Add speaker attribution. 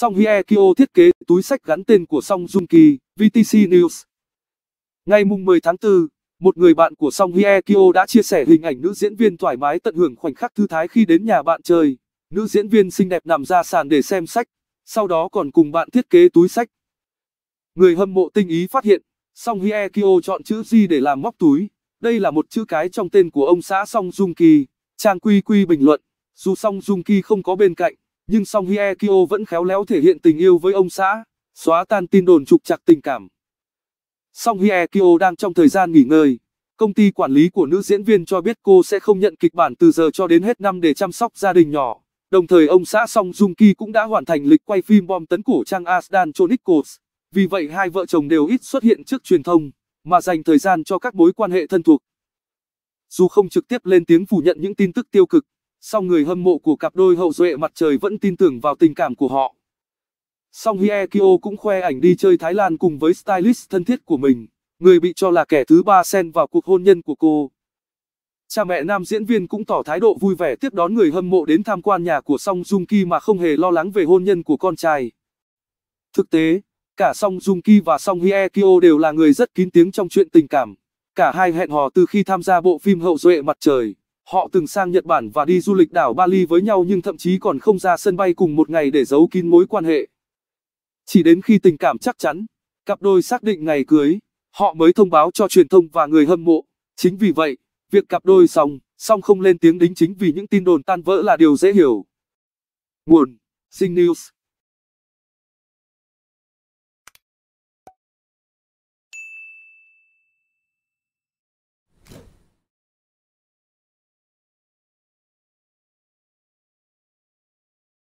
Speaker 1: Song Hye Kyo thiết kế túi sách gắn tên của Song Jung Ki, VTC News. Ngày mùng 10 tháng 4, một người bạn của Song Hye Kyo đã chia sẻ hình ảnh nữ diễn viên thoải mái tận hưởng khoảnh khắc thư thái khi đến nhà bạn chơi. Nữ diễn viên xinh đẹp nằm ra sàn để xem sách, sau đó còn cùng bạn thiết kế túi sách. Người hâm mộ tinh ý phát hiện, Song Hye Kyo chọn chữ G để làm móc túi. Đây là một chữ cái trong tên của ông xã Song Jung Ki. Trang Quy Quy bình luận, dù Song Jung Ki không có bên cạnh, nhưng song Hye Kyo vẫn khéo léo thể hiện tình yêu với ông xã, xóa tan tin đồn trục trặc tình cảm. Song Hye Kyo đang trong thời gian nghỉ ngơi, công ty quản lý của nữ diễn viên cho biết cô sẽ không nhận kịch bản từ giờ cho đến hết năm để chăm sóc gia đình nhỏ. Đồng thời ông xã Song Jung Ki cũng đã hoàn thành lịch quay phim bom tấn cổ trang Asdan Chronicles, vì vậy hai vợ chồng đều ít xuất hiện trước truyền thông, mà dành thời gian cho các mối quan hệ thân thuộc. Dù không trực tiếp lên tiếng phủ nhận những tin tức tiêu cực, Song người hâm mộ của cặp đôi hậu duệ mặt trời vẫn tin tưởng vào tình cảm của họ. Song Hye Kyo cũng khoe ảnh đi chơi Thái Lan cùng với stylist thân thiết của mình, người bị cho là kẻ thứ ba xen vào cuộc hôn nhân của cô. Cha mẹ nam diễn viên cũng tỏ thái độ vui vẻ tiếp đón người hâm mộ đến tham quan nhà của Song Joong Ki mà không hề lo lắng về hôn nhân của con trai. Thực tế, cả Song Joong Ki và Song Hye Kyo đều là người rất kín tiếng trong chuyện tình cảm. Cả hai hẹn hò từ khi tham gia bộ phim Hậu duệ mặt trời. Họ từng sang Nhật Bản và đi du lịch đảo Bali với nhau nhưng thậm chí còn không ra sân bay cùng một ngày để giấu kín mối quan hệ. Chỉ đến khi tình cảm chắc chắn, cặp đôi xác định ngày cưới, họ mới thông báo cho truyền thông và người hâm mộ. Chính vì vậy, việc cặp đôi xong, song không lên tiếng đính chính vì những tin đồn tan vỡ là điều dễ hiểu. Nguồn, Zing News